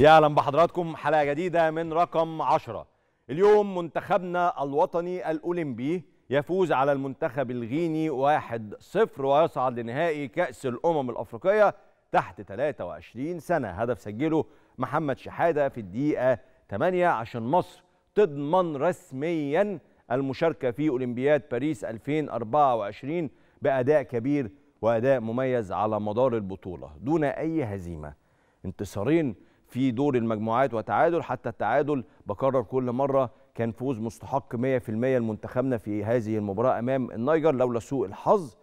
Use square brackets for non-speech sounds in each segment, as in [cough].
يا اهلا بحضراتكم حلقه جديده من رقم 10 اليوم منتخبنا الوطني الاولمبي يفوز على المنتخب الغيني 1-0 ويصعد لنهائي كاس الامم الافريقيه تحت 23 سنه هدف سجله محمد شحاده في الدقيقه 8 عشان مصر تضمن رسميا المشاركه في اولمبياد باريس 2024 باداء كبير واداء مميز على مدار البطوله دون اي هزيمه انتصارين في دور المجموعات وتعادل حتى التعادل بكرر كل مرة كان فوز مستحق 100% لمنتخبنا في هذه المباراة أمام النيجر لولا سوء الحظ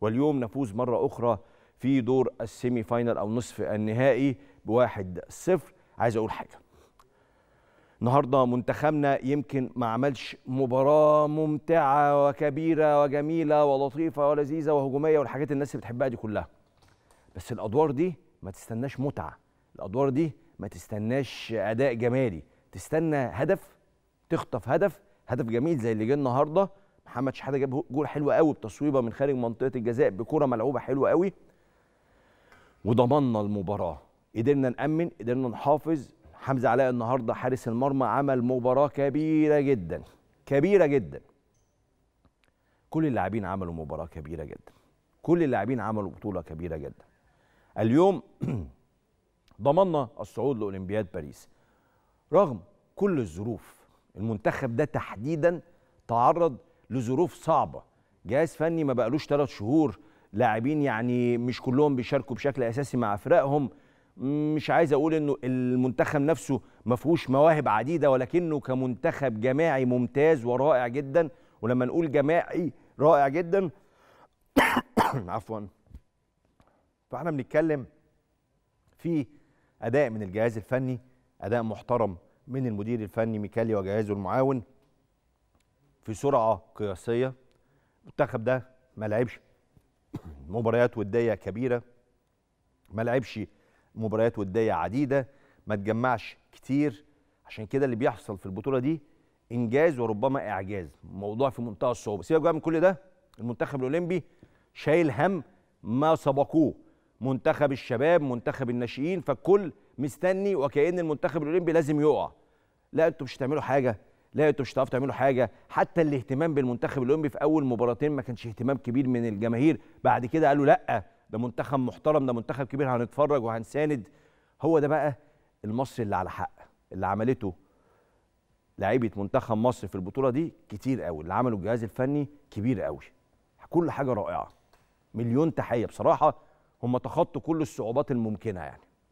واليوم نفوز مرة أخرى في دور السيمي فاينل أو نصف النهائي بواحد صفر عايز أقول حاجة النهارده منتخبنا يمكن ما عملش مباراه ممتعه وكبيره وجميله ولطيفه ولذيذه وهجوميه والحاجات الناس بتحبها دي كلها بس الادوار دي ما تستناش متعه الادوار دي ما تستناش اداء جمالي تستنى هدف تخطف هدف هدف جميل زي اللي جه النهارده محمد شحاته جاب جول حلو قوي بتصويبه من خارج منطقه الجزاء بكره ملعوبه حلوه قوي وضمننا المباراه قدرنا نامن قدرنا نحافظ حمزه علاء النهارده حارس المرمى عمل مباراه كبيره جدا كبيره جدا كل اللاعبين عملوا مباراه كبيره جدا كل اللاعبين عملوا بطوله كبيره جدا اليوم [clears throat] ضمننا الصعود لاولمبياد باريس رغم كل الظروف المنتخب ده تحديدا تعرض لظروف صعبه جهاز فني ما بقالوش ثلاث شهور لاعبين يعني مش كلهم بيشاركوا بشكل اساسي مع فرقهم مش عايز اقول انه المنتخب نفسه ما فيهوش مواهب عديده ولكنه كمنتخب جماعي ممتاز ورائع جدا ولما نقول جماعي رائع جدا [coughs] عفوا فاحنا بنتكلم في اداء من الجهاز الفني اداء محترم من المدير الفني ميكالي وجهازه المعاون في سرعه قياسيه المنتخب ده ما لعبش مباريات وديه كبيره ما لعبش مباريات وديه عديده ما تجمعش كتير عشان كده اللي بيحصل في البطوله دي انجاز وربما اعجاز موضوع في منتهى الصعوبه سيبك بقى من كل ده المنتخب الاولمبي شايل هم ما سبقوه منتخب الشباب منتخب الناشئين فالكل مستني وكأن المنتخب الأولمبي لازم يقع لا أنتوا مش هتعملوا حاجة لا أنتوا مش هتعرفوا تعملوا حاجة حتى الاهتمام بالمنتخب الأولمبي في أول مباراتين ما كانش اهتمام كبير من الجماهير بعد كده قالوا لا ده منتخب محترم ده منتخب كبير هنتفرج وهنساند هو ده بقى المصري اللي على حق اللي عملته لعيبه منتخب مصر في البطوله دي كتير قوي اللي عمله الجهاز الفني كبير قوي كل حاجه رائعه مليون تحيه بصراحه هم تخطوا كل الصعوبات الممكنه يعني